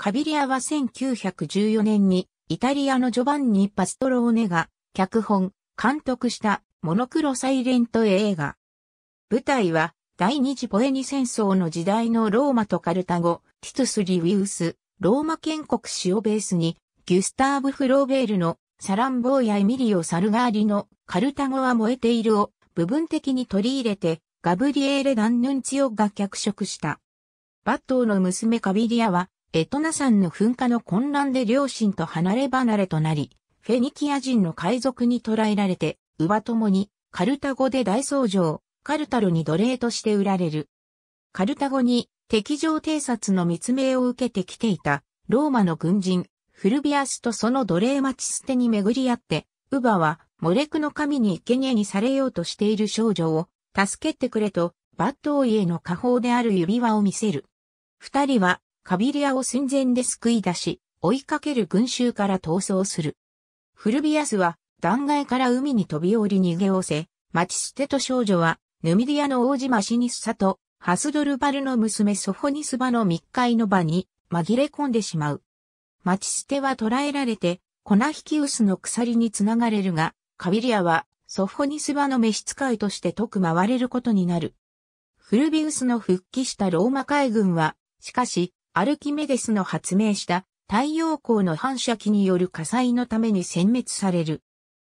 カビリアは1914年にイタリアのジョバンニ・パストローネが脚本、監督したモノクロサイレント映画。舞台は第二次ポエニ戦争の時代のローマとカルタゴ、ティトス・リウィウス、ローマ建国史をベースに、ギュスターブ・フローベールのサランボーやエミリオ・サルガーリのカルタゴは燃えているを部分的に取り入れて、ガブリエーレ・ダンヌンチオが脚色した。バットーの娘カビリアはエトナ山の噴火の混乱で両親と離れ離れとなり、フェニキア人の海賊に捕らえられて、ウバともに、カルタゴで大僧正、カルタルに奴隷として売られる。カルタゴに敵情偵察の密命を受けてきていたローマの軍人、フルビアスとその奴隷待ち捨てに巡り合って、ウバは、モレクの神に生贄にされようとしている少女を、助けてくれと、バッドイへの下方である指輪を見せる。二人は、カビリアを寸前で救い出し、追いかける群衆から逃走する。フルビアスは、断崖から海に飛び降り逃げおせ、マチステと少女は、ヌミディアの王子マシニスサと、ハスドルバルの娘ソフォニスバの密会の場に紛れ込んでしまう。マチステは捕らえられて、粉引き薄ウスの鎖につながれるが、カビリアはソフォニスバの召使いとして解く回れることになる。フルビウスの復帰したローマ海軍は、しかし、アルキメデスの発明した太陽光の反射器による火災のために殲滅される。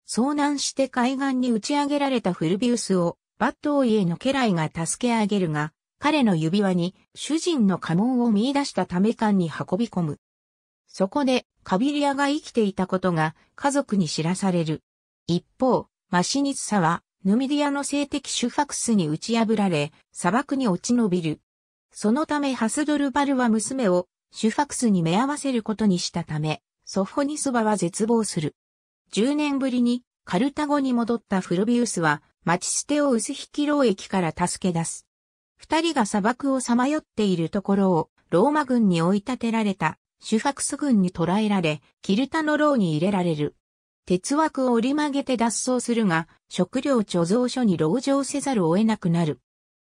遭難して海岸に打ち上げられたフルビウスをバットイ家の家来が助け上げるが、彼の指輪に主人の家紋を見出したため館に運び込む。そこでカビリアが生きていたことが家族に知らされる。一方、マシニツサはヌミディアの性的主ファクスに打ち破られ、砂漠に落ち延びる。そのためハスドルバルは娘をシュファクスに目合わせることにしたため、ソフォニスバは絶望する。10年ぶりにカルタゴに戻ったフルビウスは、町捨てを薄引き牢駅から助け出す。二人が砂漠をさまよっているところを、ローマ軍に追い立てられた、シュファクス軍に捕らえられ、キルタの牢に入れられる。鉄枠を折り曲げて脱走するが、食料貯蔵所に籠城せざるを得なくなる。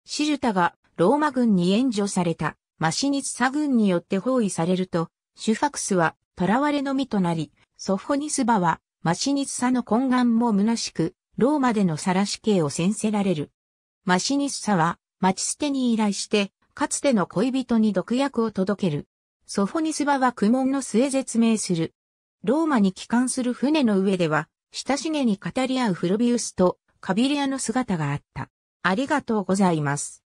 シルタがローマ軍に援助されたマシニツサ軍によって包囲されると、シュファクスは囚われの身となり、ソフォニスバはマシニツサの懇願も虚しく、ローマでの晒し刑を宣せられる。マシニツサは、マチステに依頼して、かつての恋人に毒薬を届ける。ソフォニスバは苦悶の末絶命する。ローマに帰還する船の上では、親しげに語り合うフロビウスとカビリアの姿があった。ありがとうございます。